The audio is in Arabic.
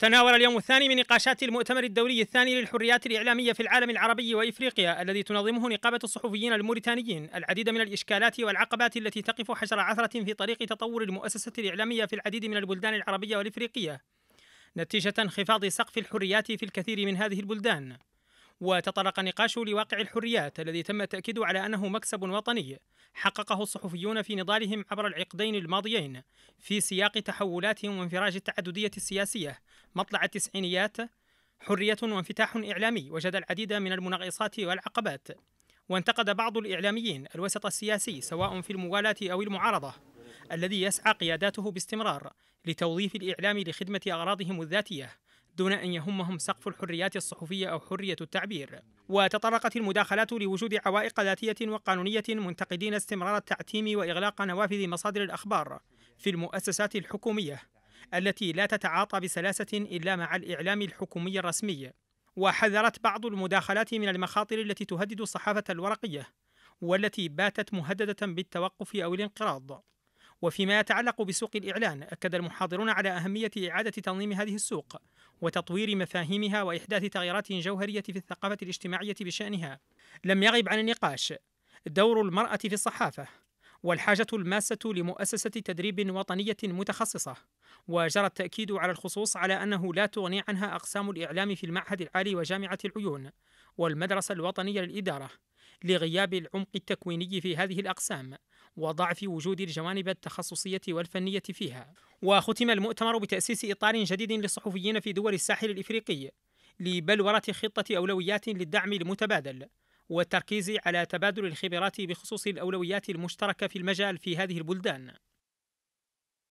تناول اليوم الثاني من نقاشات المؤتمر الدولي الثاني للحريات الإعلامية في العالم العربي وإفريقيا الذي تنظمه نقابة الصحفيين الموريتانيين العديد من الإشكالات والعقبات التي تقف حجر عثرة في طريق تطور المؤسسة الإعلامية في العديد من البلدان العربية والإفريقية نتيجة انخفاض سقف الحريات في الكثير من هذه البلدان وتطرق النقاش لواقع الحريات الذي تم التأكيد على أنه مكسب وطني حققه الصحفيون في نضالهم عبر العقدين الماضيين في سياق تحولاتهم وانفراج التعددية السياسية مطلع التسعينيات حرية وانفتاح إعلامي وجد العديد من المناقصات والعقبات وانتقد بعض الإعلاميين الوسط السياسي سواء في الموالاة أو المعارضة الذي يسعى قياداته باستمرار لتوظيف الإعلام لخدمة أغراضهم الذاتية دون أن يهمهم سقف الحريات الصحفية أو حرية التعبير وتطرقت المداخلات لوجود عوائق ذاتية وقانونية منتقدين استمرار التعتيم وإغلاق نوافذ مصادر الأخبار في المؤسسات الحكومية التي لا تتعاطى بسلاسة إلا مع الإعلام الحكومي الرسمي وحذرت بعض المداخلات من المخاطر التي تهدد الصحافة الورقية والتي باتت مهددة بالتوقف أو الانقراض وفيما يتعلق بسوق الإعلان أكد المحاضرون على أهمية إعادة تنظيم هذه السوق وتطوير مفاهيمها وإحداث تغييرات جوهرية في الثقافة الاجتماعية بشأنها لم يغب عن النقاش دور المرأة في الصحافة والحاجة الماسة لمؤسسة تدريب وطنية متخصصة وجرى التأكيد على الخصوص على أنه لا تغني عنها أقسام الإعلام في المعهد العالي وجامعة العيون والمدرسة الوطنية للإدارة لغياب العمق التكويني في هذه الأقسام وضعف وجود الجوانب التخصصية والفنية فيها وختم المؤتمر بتأسيس إطار جديد للصحفيين في دول الساحل الإفريقي لبلورة خطة أولويات للدعم المتبادل والتركيز على تبادل الخبرات بخصوص الأولويات المشتركة في المجال في هذه البلدان